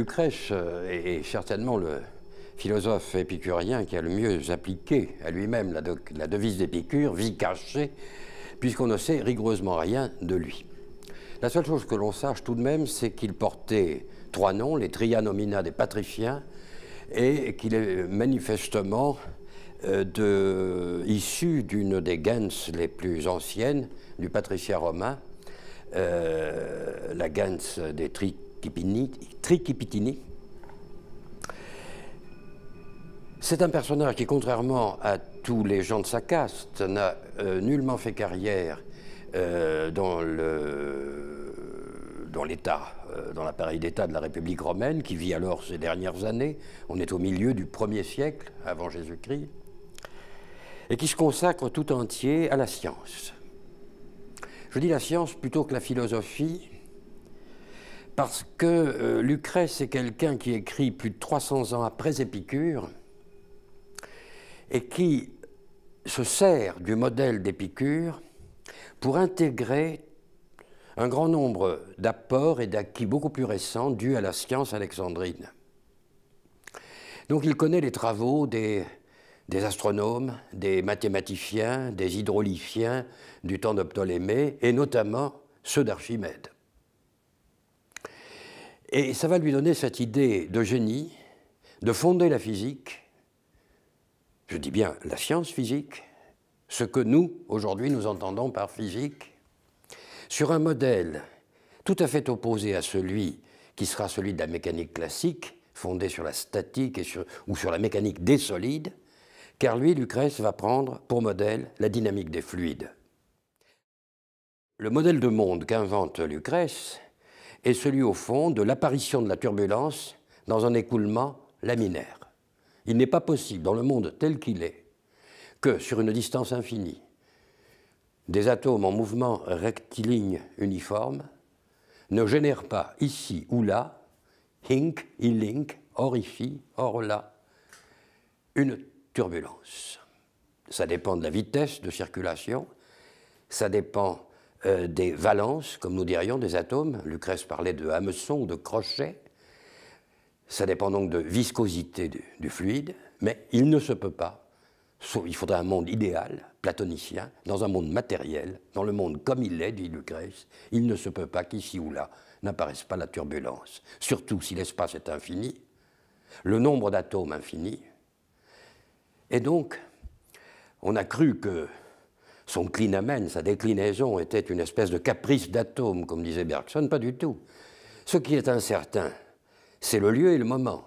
Lucrèce euh, est certainement le philosophe épicurien qui a le mieux appliqué à lui-même la, devise d'Épicure, vie cachée, puisqu'on ne sait rigoureusement rien de lui. La seule chose que l'on sache tout de même, c'est qu'il portait trois noms, les trianomina des patriciens, et qu'il est manifestement euh, issu d'une des gens les plus anciennes du patricien romain, euh, la gens des tric Trikipitini. C'est un personnage qui, contrairement à tous les gens de sa caste, n'a euh, nullement fait carrière euh, dans l'État, dans, euh, dans l'appareil d'État de la République romaine, qui vit alors ces dernières années. On est au milieu du 1er siècle avant Jésus-Christ, et qui se consacre tout entier à la science. Je dis la science plutôt que la philosophie, parce que euh, Lucrèce est quelqu'un qui écrit plus de 300 ans après Épicure et qui se sert du modèle d'Épicure pour intégrer un grand nombre d'apports et d'acquis beaucoup plus récents dus à la science alexandrine. Donc il connaît les travaux des, astronomes, des mathématiciens, des hydrolyphiens du temps de Ptolémée, et notamment ceux d'Archimède. Et ça va lui donner cette idée de génie, de fonder la physique, je dis bien la science physique, ce que nous, aujourd'hui, nous entendons par physique, sur un modèle tout à fait opposé à celui qui sera celui de la mécanique classique, fondée sur la statique ou sur la mécanique des solides, car lui, Lucrèce, va prendre pour modèle la dynamique des fluides. Le modèle de monde qu'invente Lucrèce, est celui au fond de l'apparition de la turbulence dans un écoulement laminaire. Il n'est pas possible, dans le monde tel qu'il est, que sur une distance infinie, des atomes en mouvement rectiligne uniforme ne génèrent pas ici ou là, hink, ilink, or là, une turbulence. Ça dépend de la vitesse de circulation, ça dépend euh, des valences, comme nous dirions, des atomes. Lucrèce parlait de hameçon, de crochet. Ça dépend donc de viscosité du, fluide, mais il ne se peut pas. Il faudrait un monde idéal, platonicien, dans un monde matériel, dans le monde comme il est, dit Lucrèce, il ne se peut pas qu'ici ou là n'apparaisse pas la turbulence. Surtout si l'espace est infini, le nombre d'atomes infini. Et donc, on a cru que son clinamen, sa déclinaison était une espèce de caprice d'atome, comme disait Bergson, pas du tout. Ce qui est incertain, c'est le lieu et le moment.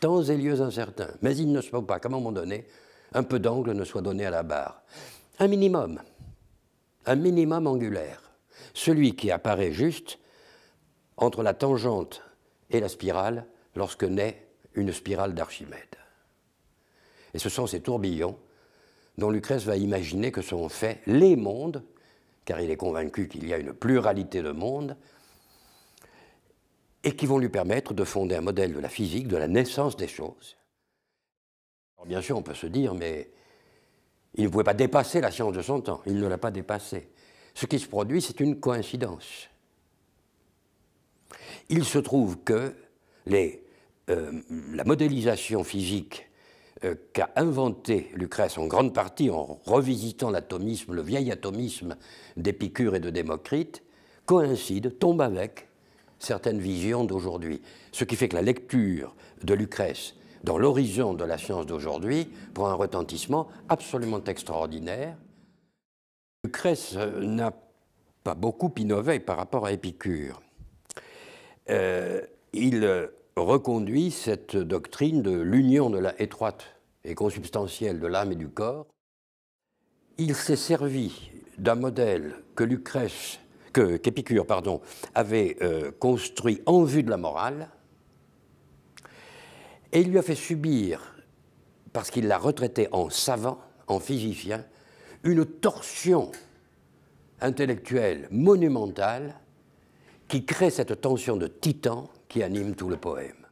Temps et lieux incertains. Mais il ne se peut pas qu'à un moment donné, un peu d'angle ne soit donné à la barre. Un minimum, un minimum angulaire. Celui qui apparaît juste entre la tangente et la spirale lorsque naît une spirale d'Archimède. Et ce sont ces tourbillons dont Lucrèce va imaginer que sont faits les mondes, car il est convaincu qu'il y a une pluralité de mondes, et qui vont lui permettre de fonder un modèle de la physique, de la naissance des choses. bien sûr, on peut se dire, mais il ne pouvait pas dépasser la science de son temps, il ne l'a pas dépassée. Ce qui se produit, c'est une coïncidence. Il se trouve que euh, la modélisation physique euh, qu'a inventé Lucrèce en grande partie en revisitant l'atomisme, le vieil atomisme d'Épicure et de Démocrite, coïncide, tombe avec certaines visions d'aujourd'hui. Ce qui fait que la lecture de Lucrèce dans l'horizon de la science d'aujourd'hui prend un retentissement absolument extraordinaire. Lucrèce euh, n'a pas beaucoup innové par rapport à Épicure. Euh, il reconduit cette doctrine de l'union de la étroite et consubstantielle de l'âme et du corps. Il s'est servi d'un modèle que Lucrèce, que qu'Épicure, pardon, avait euh, construit en vue de la morale, et il lui a fait subir, parce qu'il l'a retraité en savant, en physicien, une torsion intellectuelle monumentale qui crée cette tension de titan qui anime tout le poème.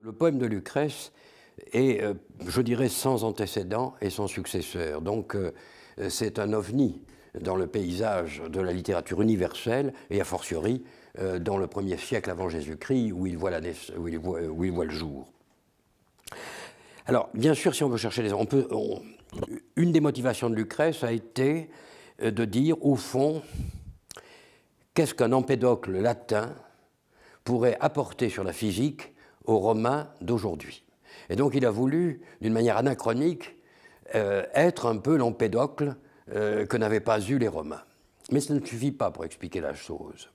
Le poème de Lucrèce est, euh, je dirais, sans antécédent et sans successeur. Donc, euh, c'est un ovni dans le paysage de la littérature universelle et a fortiori euh, dans le premier siècle avant Jésus-Christ où, il voit la où, il voit, voit le jour. Alors, bien sûr, si on veut chercher les... On peut, Une des motivations de Lucrèce a été de dire, au fond, qu'est-ce qu'un empédocle latin pourrait apporter sur la physique aux Romains d'aujourd'hui. Et donc il a voulu, d'une manière anachronique, euh, être un peu l'empédocle euh, que n'avaient pas eu les Romains. Mais ça ne suffit pas pour expliquer la chose.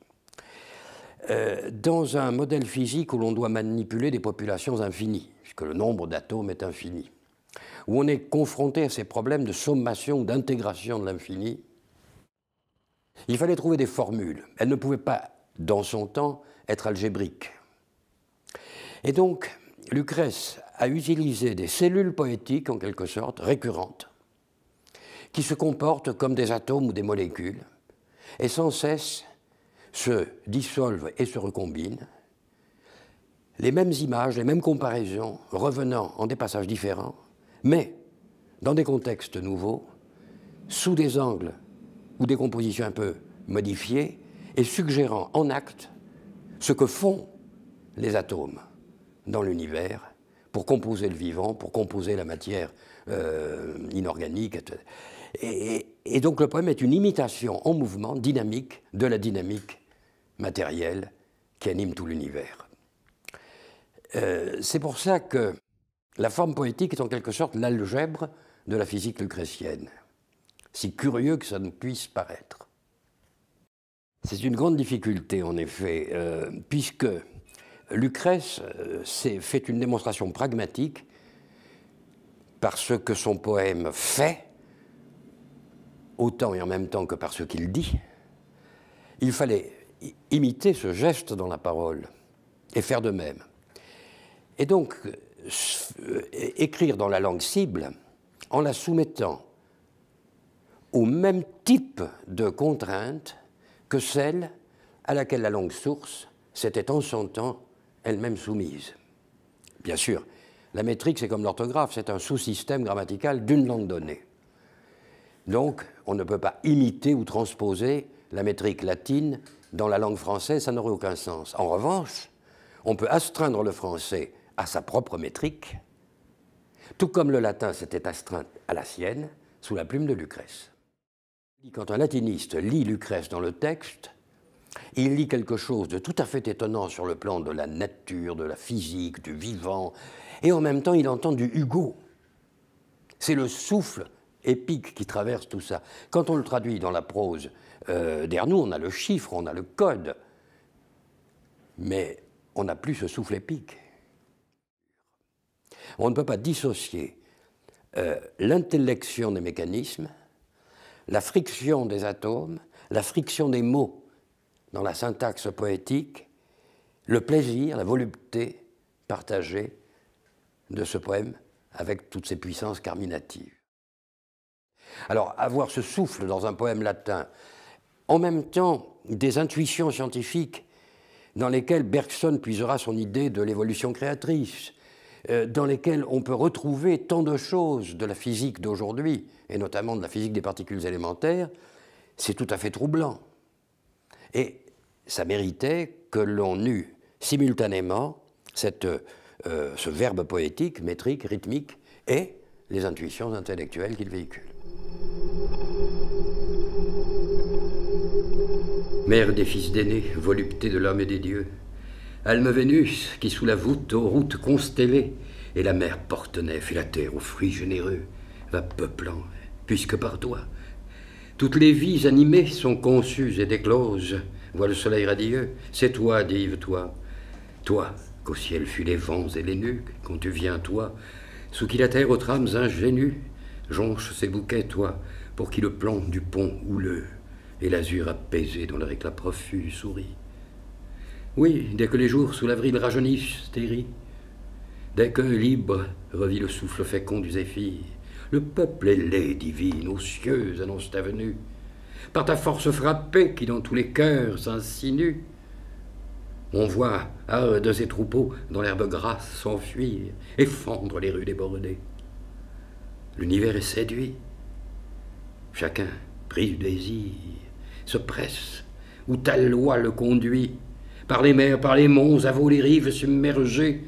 Euh, dans un modèle physique où l'on doit manipuler des populations infinies, puisque le nombre d'atomes est infini, où on est confronté à ces problèmes de sommation ou d'intégration de l'infini, il fallait trouver des formules. Elles ne pouvaient pas, dans son temps, être algébrique. Et donc, Lucrèce a utilisé des cellules poétiques, en quelque sorte, récurrentes, qui se comportent comme des atomes ou des molécules, et sans cesse se dissolvent et se recombinent, les mêmes images, les mêmes comparaisons, revenant en des passages différents, mais dans des contextes nouveaux, sous des angles ou des compositions un peu modifiées, et suggérant en acte ce que font les atomes dans l'univers pour composer le vivant, pour composer la matière euh, inorganique. Et, et, donc le poème est une imitation en mouvement dynamique de la dynamique matérielle qui anime tout l'univers. Euh, c'est pour ça que la forme poétique est en quelque sorte l'algèbre de la physique lucrétienne. Si curieux que ça ne puisse paraître. C'est une grande difficulté, en effet, euh, puisque Lucrèce euh, s'est fait une démonstration pragmatique par ce que son poème fait, autant et en même temps que par ce qu'il dit. Il fallait imiter ce geste dans la parole et faire de même. Et donc, euh, écrire dans la langue cible en la soumettant au même type de contraintes que celle à laquelle la langue source s'était en son temps elle-même soumise. Bien sûr, la métrique, c'est comme l'orthographe, c'est un sous-système grammatical d'une langue donnée. Donc, on ne peut pas imiter ou transposer la métrique latine dans la langue française, ça n'aurait aucun sens. En revanche, on peut astreindre le français à sa propre métrique, tout comme le latin s'était astreint à la sienne sous la plume de Lucrèce. Quand un latiniste lit Lucrèce dans le texte, il lit quelque chose de tout à fait étonnant sur le plan de la nature, de la physique, du vivant, et en même temps il entend du Hugo. C'est le souffle épique qui traverse tout ça. Quand on le traduit dans la prose euh, on a le chiffre, on a le code, mais on n'a plus ce souffle épique. On ne peut pas dissocier euh, l'intellection des mécanismes la friction des atomes, la friction des mots dans la syntaxe poétique, le plaisir, la volupté partagée de ce poème avec toutes ses puissances carminatives. Alors, avoir ce souffle dans un poème latin, en même temps des intuitions scientifiques dans lesquelles Bergson puisera son idée de l'évolution créatrice, euh, dans lesquels on peut retrouver tant de choses de la physique d'aujourd'hui, et notamment de la physique des particules élémentaires, c'est tout à fait troublant. Et ça méritait que l'on eût simultanément euh, ce verbe poétique, métrique, rythmique, et les intuitions intellectuelles qu'il véhicule. Mère des fils d'aînés, volupté de l'homme et des dieux, Vénus qui sous la voûte aux routes constellées, et la mer porte neuf et la terre aux fruits généreux, va peuplant, puisque par toi, toutes les vies animées sont conçues et décloses, vois le soleil radieux, c'est toi, dive toi, toi, qu'au ciel fut les vents et les nuques quand tu viens, toi, sous qui la terre aux trames ingénues, jonche ses bouquets, toi, pour qui le plan du pont houleux et l'azur apaisé dans le réclat profus sourit. Oui, dès que les jours sous l'avril rajeunissent, stéris, dès qu'un libre revit le souffle fécond du zéphyr, le peuple ailé, divine, aux cieux annonce ta venue, par ta force frappée qui dans tous les cœurs s'insinue. On voit de et troupeaux dans l'herbe grasse s'enfuir et fendre les rues débordées. L'univers est séduit. Chacun, pris du désir, se presse où ta loi le conduit par les mers, par les monts, à vos les rives submergées,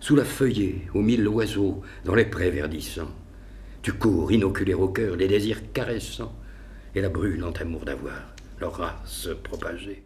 sous la feuillée, aux mille oiseaux, dans les prés verdissants. Tu cours inoculer au cœur les désirs caressants et la brûlante amour d'avoir leur race propagée.